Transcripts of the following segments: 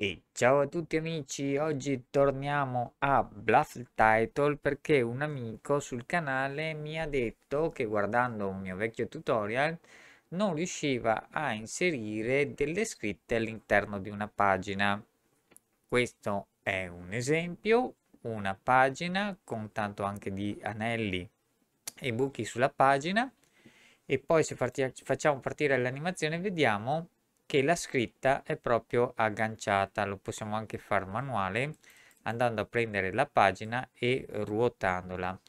E ciao a tutti amici, oggi torniamo a Bluff Title perché un amico sul canale mi ha detto che guardando un mio vecchio tutorial non riusciva a inserire delle scritte all'interno di una pagina. Questo è un esempio, una pagina con tanto anche di anelli e buchi sulla pagina e poi se parti facciamo partire l'animazione vediamo che la scritta è proprio agganciata lo possiamo anche fare manuale andando a prendere la pagina e ruotandola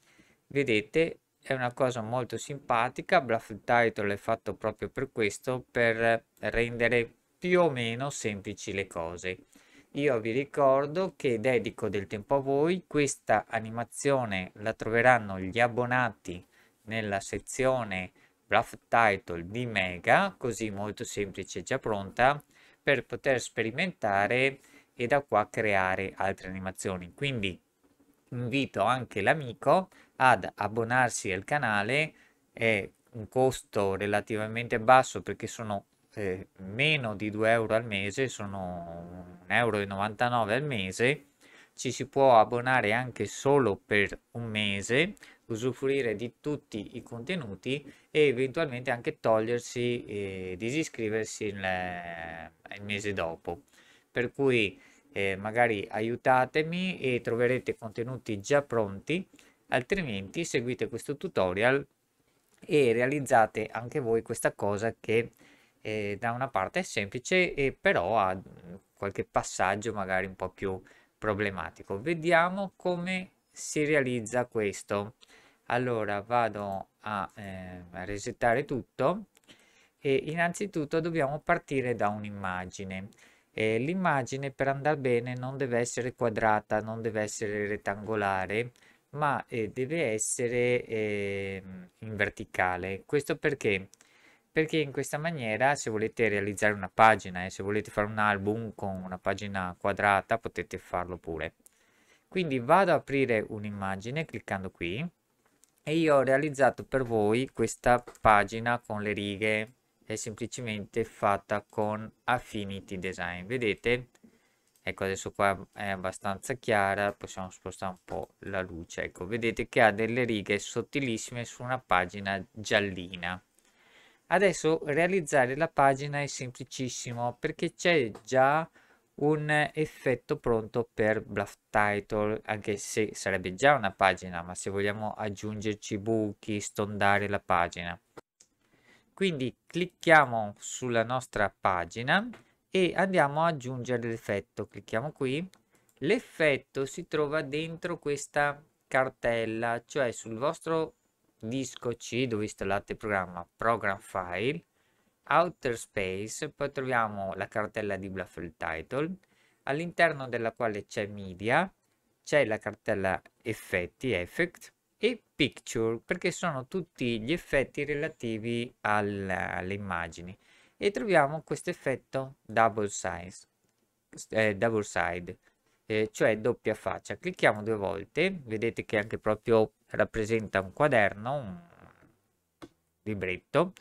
vedete è una cosa molto simpatica bluff title è fatto proprio per questo per rendere più o meno semplici le cose io vi ricordo che dedico del tempo a voi questa animazione la troveranno gli abbonati nella sezione rough title di Mega, così molto semplice già pronta, per poter sperimentare e da qua creare altre animazioni. Quindi invito anche l'amico ad abbonarsi al canale, è un costo relativamente basso perché sono eh, meno di 2 euro al mese, sono 1,99 euro al mese, ci si può abbonare anche solo per un mese, usufruire di tutti i contenuti e eventualmente anche togliersi e disiscriversi il, eh, il mese dopo. Per cui eh, magari aiutatemi e troverete contenuti già pronti, altrimenti seguite questo tutorial e realizzate anche voi questa cosa che eh, da una parte è semplice e però ha mm, qualche passaggio magari un po' più problematico. Vediamo come si realizza questo allora vado a, eh, a resettare tutto e innanzitutto dobbiamo partire da un'immagine eh, l'immagine per andare bene non deve essere quadrata non deve essere rettangolare ma eh, deve essere eh, in verticale questo perché perché in questa maniera se volete realizzare una pagina e eh, se volete fare un album con una pagina quadrata potete farlo pure quindi vado ad aprire un'immagine cliccando qui e io ho realizzato per voi questa pagina con le righe è semplicemente fatta con Affinity Design. Vedete? Ecco, adesso qua è abbastanza chiara, possiamo spostare un po' la luce. Ecco, vedete che ha delle righe sottilissime su una pagina giallina. Adesso realizzare la pagina è semplicissimo perché c'è già un effetto pronto per bluff title anche se sarebbe già una pagina ma se vogliamo aggiungerci buchi stondare la pagina quindi clicchiamo sulla nostra pagina e andiamo ad aggiungere l'effetto clicchiamo qui l'effetto si trova dentro questa cartella cioè sul vostro disco C dove installate il programma program file Outer Space, poi troviamo la cartella di Bluffle Title, all'interno della quale c'è Media, c'è la cartella Effetti, Effect, e Picture, perché sono tutti gli effetti relativi al, alle immagini. E troviamo questo effetto double, size, eh, double side, eh, cioè doppia faccia. Clicchiamo due volte, vedete che anche proprio rappresenta un quaderno, un libretto,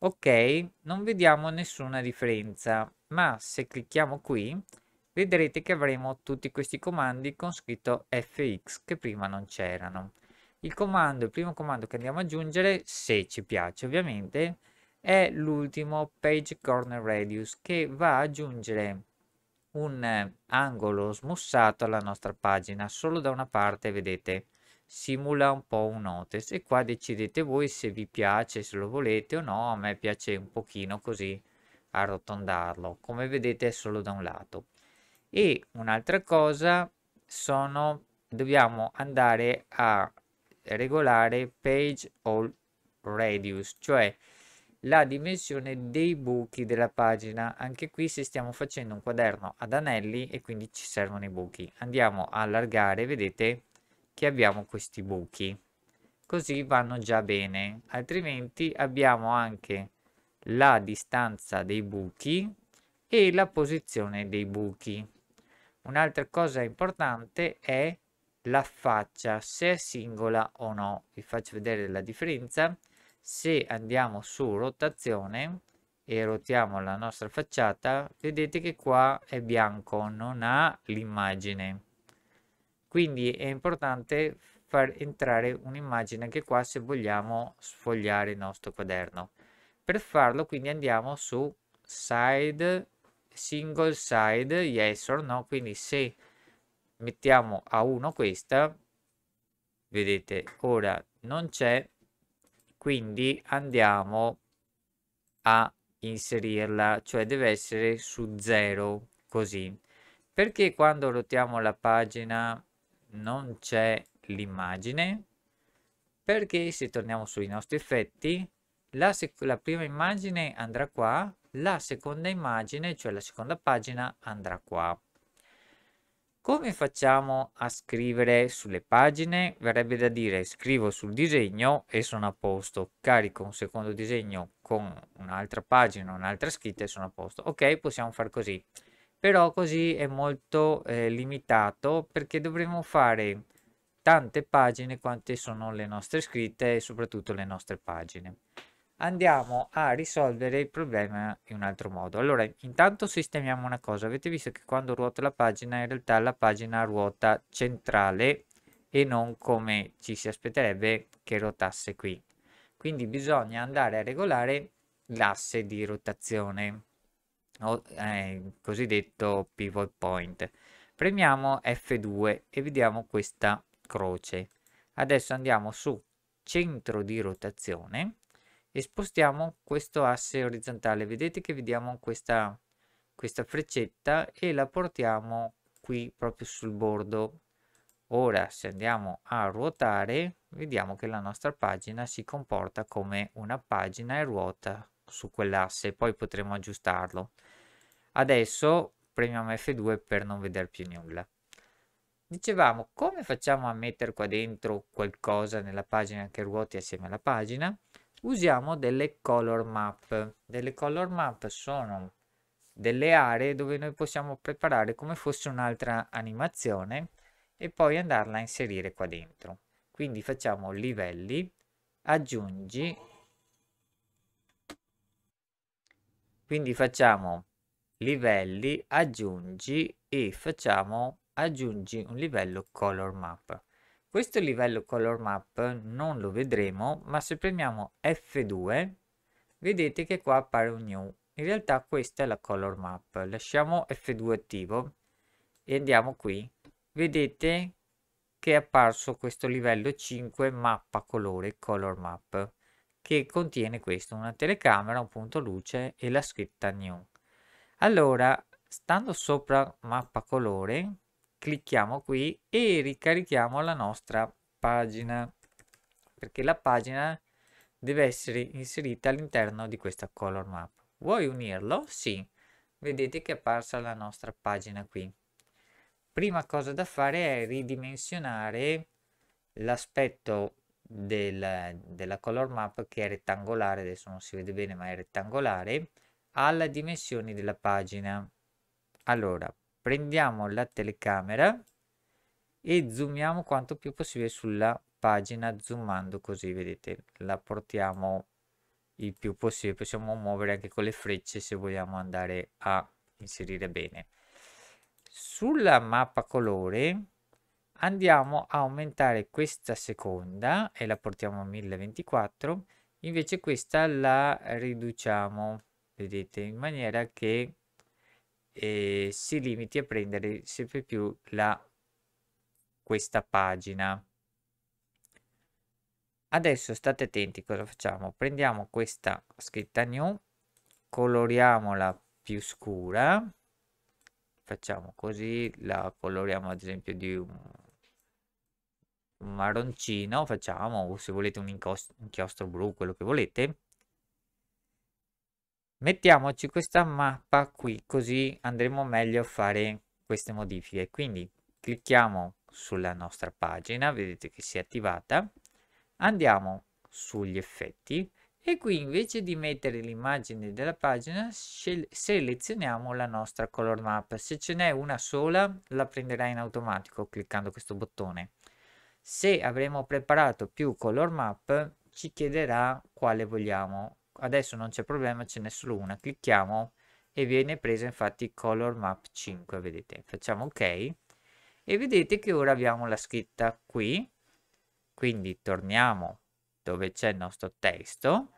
ok non vediamo nessuna differenza ma se clicchiamo qui vedrete che avremo tutti questi comandi con scritto fx che prima non c'erano il comando il primo comando che andiamo ad aggiungere se ci piace ovviamente è l'ultimo page corner radius che va ad aggiungere un eh, angolo smussato alla nostra pagina solo da una parte vedete simula un po' un notice e qua decidete voi se vi piace, se lo volete o no, a me piace un pochino così arrotondarlo, come vedete è solo da un lato. E un'altra cosa sono, dobbiamo andare a regolare page all radius, cioè la dimensione dei buchi della pagina. Anche qui se stiamo facendo un quaderno ad anelli e quindi ci servono i buchi. Andiamo a allargare, vedete, che abbiamo questi buchi così vanno già bene altrimenti abbiamo anche la distanza dei buchi e la posizione dei buchi un'altra cosa importante è la faccia se è singola o no vi faccio vedere la differenza se andiamo su rotazione e rotiamo la nostra facciata vedete che qua è bianco non ha l'immagine quindi è importante far entrare un'immagine anche qua se vogliamo sfogliare il nostro quaderno per farlo quindi andiamo su side single side yes or no quindi se mettiamo a 1 questa vedete ora non c'è quindi andiamo a inserirla cioè deve essere su 0 così perché quando rotiamo la pagina non c'è l'immagine perché se torniamo sui nostri effetti la, la, prima immagine andrà qua la seconda immagine cioè la seconda pagina andrà qua come facciamo a scrivere sulle pagine verrebbe da dire scrivo sul disegno e sono a posto carico un secondo disegno con un'altra pagina un'altra scritta e sono a posto ok possiamo far così però così è molto eh, limitato perché dovremo fare tante pagine quante sono le nostre scritte e soprattutto le nostre pagine andiamo a risolvere il problema in un altro modo allora intanto sistemiamo una cosa avete visto che quando ruota la pagina in realtà la pagina ruota centrale e non come ci si aspetterebbe che ruotasse qui quindi bisogna andare a regolare l'asse di rotazione eh, cosiddetto pivot point premiamo F2 e vediamo questa croce adesso andiamo su centro di rotazione e spostiamo questo asse orizzontale vedete che vediamo questa, questa freccetta e la portiamo qui proprio sul bordo ora se andiamo a ruotare vediamo che la nostra pagina si comporta come una pagina e ruota su quell'asse, poi potremo aggiustarlo. Adesso premiamo F2 per non vedere più nulla. Dicevamo, come facciamo a mettere qua dentro qualcosa nella pagina che ruoti assieme alla pagina? Usiamo delle color map. Delle color map sono delle aree dove noi possiamo preparare come fosse un'altra animazione e poi andarla a inserire qua dentro. Quindi facciamo livelli, aggiungi Quindi facciamo livelli, aggiungi e facciamo aggiungi un livello color map. Questo livello color map non lo vedremo, ma se premiamo F2 vedete che qua appare un new. In realtà questa è la color map. Lasciamo F2 attivo e andiamo qui. Vedete che è apparso questo livello 5 mappa colore color map che contiene questo, una telecamera, un punto luce e la scritta new. Allora, stando sopra mappa colore, clicchiamo qui e ricarichiamo la nostra pagina, perché la pagina deve essere inserita all'interno di questa color map. Vuoi unirlo? Sì. Vedete che è apparsa la nostra pagina qui. Prima cosa da fare è ridimensionare l'aspetto del, della color map che è rettangolare, adesso non si vede bene ma è rettangolare, alla dimensione della pagina. Allora, prendiamo la telecamera e zoomiamo quanto più possibile sulla pagina, zoomando così, vedete, la portiamo il più possibile, possiamo muovere anche con le frecce se vogliamo andare a inserire bene. Sulla mappa colore andiamo a aumentare questa seconda e la portiamo a 1024 invece questa la riduciamo vedete in maniera che eh, si limiti a prendere sempre più la questa pagina adesso state attenti cosa facciamo prendiamo questa scritta new coloriamola più scura facciamo così la coloriamo ad esempio di un marroncino facciamo o se volete un inchiostro blu quello che volete mettiamoci questa mappa qui così andremo meglio a fare queste modifiche quindi clicchiamo sulla nostra pagina vedete che si è attivata andiamo sugli effetti e qui invece di mettere l'immagine della pagina selezioniamo la nostra color map se ce n'è una sola la prenderà in automatico cliccando questo bottone se avremo preparato più color map ci chiederà quale vogliamo adesso non c'è problema ce n'è solo una clicchiamo e viene presa infatti color map 5 vedete facciamo ok e vedete che ora abbiamo la scritta qui quindi torniamo dove c'è il nostro testo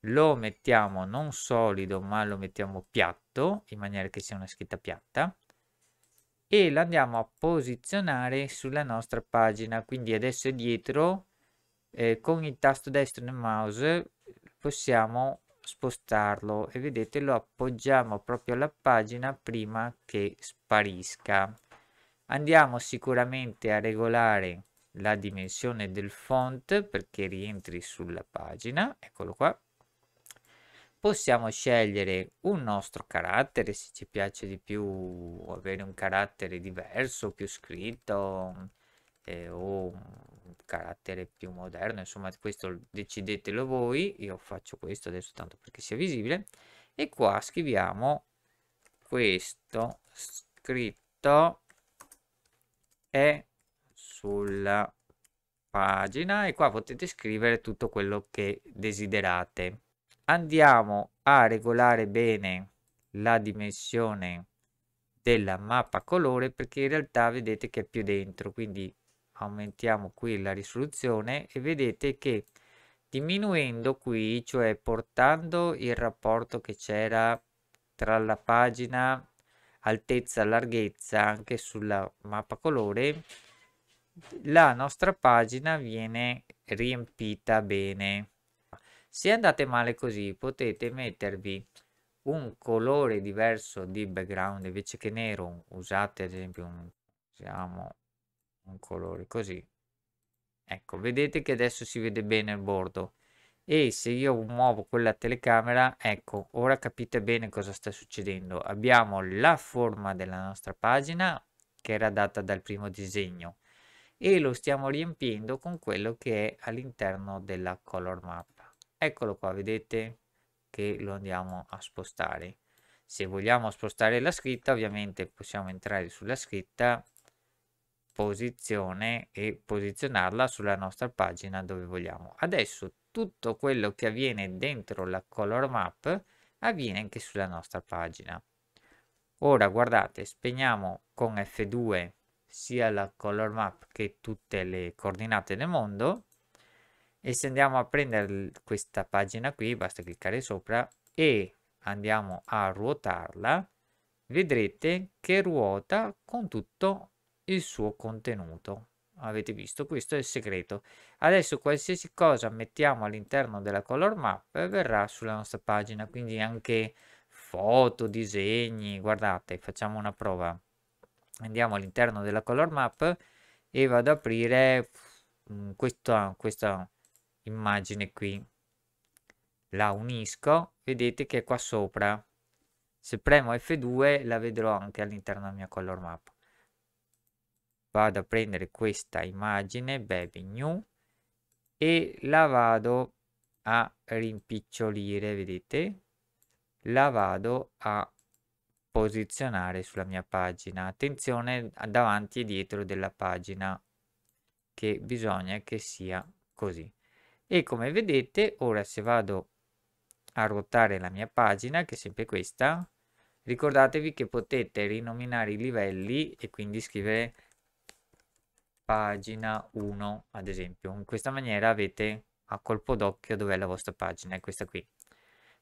lo mettiamo non solido ma lo mettiamo piatto in maniera che sia una scritta piatta e lo andiamo a posizionare sulla nostra pagina quindi adesso è dietro eh, con il tasto destro nel mouse possiamo spostarlo e vedete lo appoggiamo proprio alla pagina prima che sparisca andiamo sicuramente a regolare la dimensione del font perché rientri sulla pagina eccolo qua possiamo scegliere un nostro carattere se ci piace di più avere un carattere diverso, più scritto eh, o un carattere più moderno, insomma questo decidetelo voi, io faccio questo adesso tanto perché sia visibile e qua scriviamo questo scritto è sulla pagina e qua potete scrivere tutto quello che desiderate andiamo a regolare bene la dimensione della mappa colore perché in realtà vedete che è più dentro quindi aumentiamo qui la risoluzione e vedete che diminuendo qui cioè portando il rapporto che c'era tra la pagina altezza larghezza anche sulla mappa colore la nostra pagina viene riempita bene se andate male così potete mettervi un colore diverso di background invece che nero usate ad esempio un, diciamo, un colore così ecco vedete che adesso si vede bene il bordo e se io muovo quella telecamera ecco ora capite bene cosa sta succedendo abbiamo la forma della nostra pagina che era data dal primo disegno e lo stiamo riempiendo con quello che è all'interno della color map eccolo qua vedete che lo andiamo a spostare se vogliamo spostare la scritta ovviamente possiamo entrare sulla scritta posizione e posizionarla sulla nostra pagina dove vogliamo adesso tutto quello che avviene dentro la color map avviene anche sulla nostra pagina ora guardate spegniamo con f2 sia la color map che tutte le coordinate del mondo e se andiamo a prendere questa pagina qui basta cliccare sopra e andiamo a ruotarla vedrete che ruota con tutto il suo contenuto avete visto questo è il segreto adesso qualsiasi cosa mettiamo all'interno della color map verrà sulla nostra pagina quindi anche foto disegni guardate facciamo una prova andiamo all'interno della color map e vado ad aprire mm, questa, questa immagine qui la unisco vedete che è qua sopra se premo F2 la vedrò anche all'interno della mia color map vado a prendere questa immagine baby new e la vado a rimpicciolire vedete la vado a posizionare sulla mia pagina attenzione davanti e dietro della pagina che bisogna che sia così e come vedete ora se vado a ruotare la mia pagina che è sempre questa ricordatevi che potete rinominare i livelli e quindi scrivere pagina 1 ad esempio in questa maniera avete a colpo d'occhio dov'è la vostra pagina è questa qui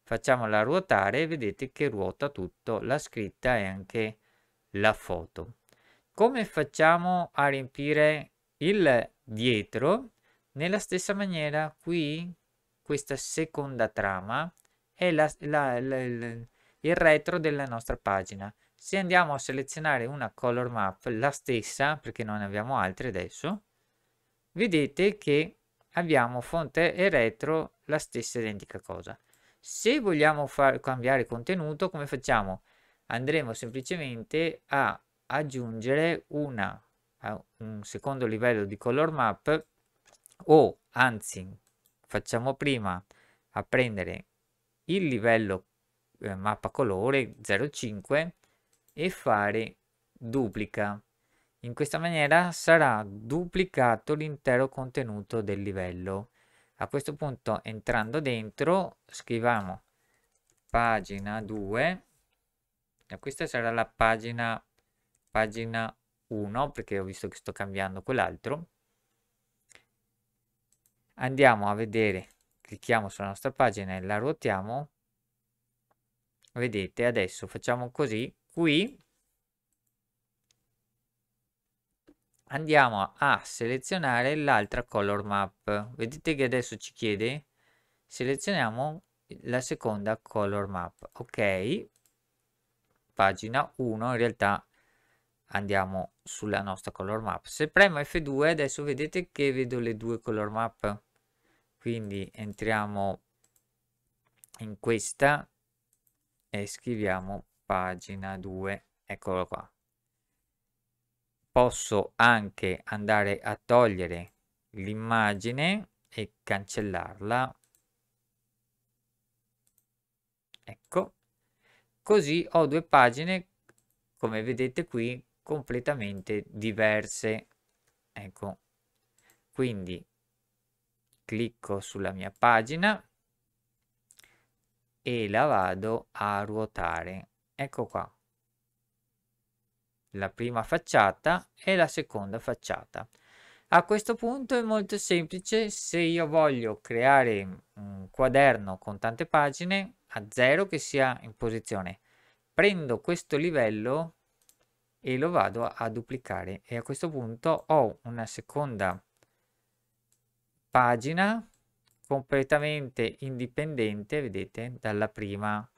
facciamola ruotare e vedete che ruota tutto la scritta e anche la foto come facciamo a riempire il dietro nella stessa maniera, qui, questa seconda trama è la, la, la, il retro della nostra pagina. Se andiamo a selezionare una color map, la stessa, perché non ne abbiamo altre adesso, vedete che abbiamo fonte e retro la stessa identica cosa. Se vogliamo far, cambiare contenuto, come facciamo? Andremo semplicemente a aggiungere una, un secondo livello di color map o anzi facciamo prima a prendere il livello eh, mappa colore 05 e fare duplica in questa maniera sarà duplicato l'intero contenuto del livello a questo punto entrando dentro scriviamo pagina 2 e questa sarà la pagina pagina 1 perché ho visto che sto cambiando quell'altro andiamo a vedere clicchiamo sulla nostra pagina e la ruotiamo vedete adesso facciamo così qui andiamo a selezionare l'altra color map vedete che adesso ci chiede selezioniamo la seconda color map ok pagina 1 in realtà andiamo sulla nostra color map se premo F2 adesso vedete che vedo le due color map quindi entriamo in questa e scriviamo pagina 2 eccolo qua posso anche andare a togliere l'immagine e cancellarla ecco così ho due pagine come vedete qui completamente diverse ecco quindi clicco sulla mia pagina e la vado a ruotare ecco qua la prima facciata e la seconda facciata a questo punto è molto semplice se io voglio creare un quaderno con tante pagine a zero che sia in posizione prendo questo livello e lo vado a duplicare e a questo punto ho una seconda pagina completamente indipendente, vedete, dalla prima.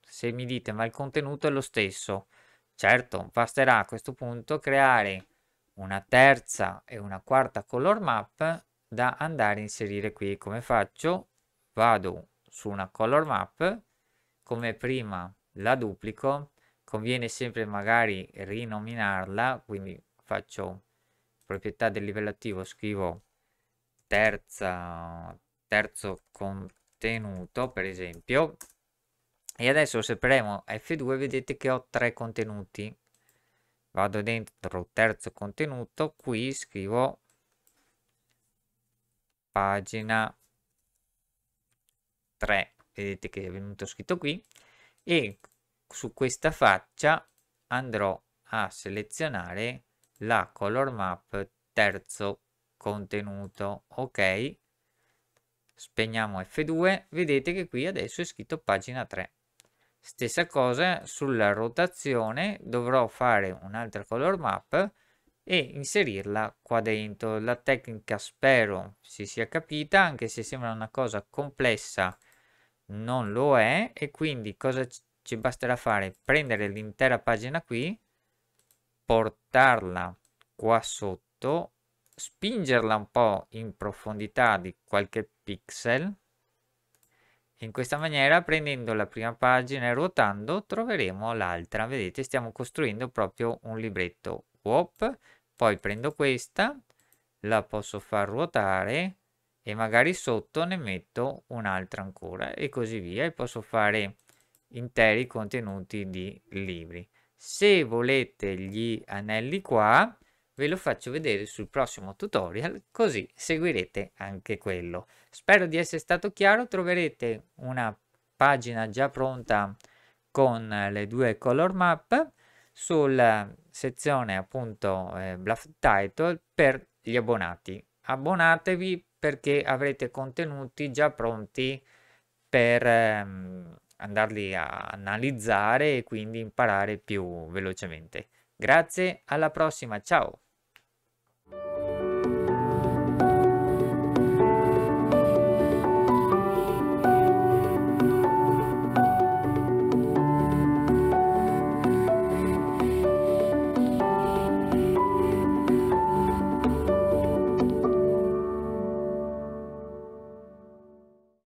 Se mi dite, ma il contenuto è lo stesso. Certo, basterà a questo punto creare una terza e una quarta color map da andare a inserire qui. Come faccio? Vado su una color map, come prima la duplico, conviene sempre magari rinominarla, quindi faccio proprietà del livello attivo, scrivo terza, terzo contenuto per esempio e adesso se premo F2 vedete che ho tre contenuti vado dentro terzo contenuto qui scrivo pagina 3 vedete che è venuto scritto qui e su questa faccia andrò a selezionare la color map terzo contenuto ok spegniamo F2 vedete che qui adesso è scritto pagina 3 stessa cosa sulla rotazione dovrò fare un'altra color map e inserirla qua dentro la tecnica spero si sia capita anche se sembra una cosa complessa non lo è e quindi cosa ci basterà fare prendere l'intera pagina qui portarla qua sotto spingerla un po' in profondità di qualche pixel. In questa maniera, prendendo la prima pagina e ruotando, troveremo l'altra. Vedete, stiamo costruendo proprio un libretto. Wop, poi prendo questa, la posso far ruotare e magari sotto ne metto un'altra ancora e così via. E posso fare interi contenuti di libri. Se volete gli anelli qua, ve lo faccio vedere sul prossimo tutorial così seguirete anche quello. Spero di essere stato chiaro, troverete una pagina già pronta con le due color map sulla sezione appunto eh, bluff title per gli abbonati. Abbonatevi perché avrete contenuti già pronti per ehm, andarli a analizzare e quindi imparare più velocemente. Grazie, alla prossima, ciao!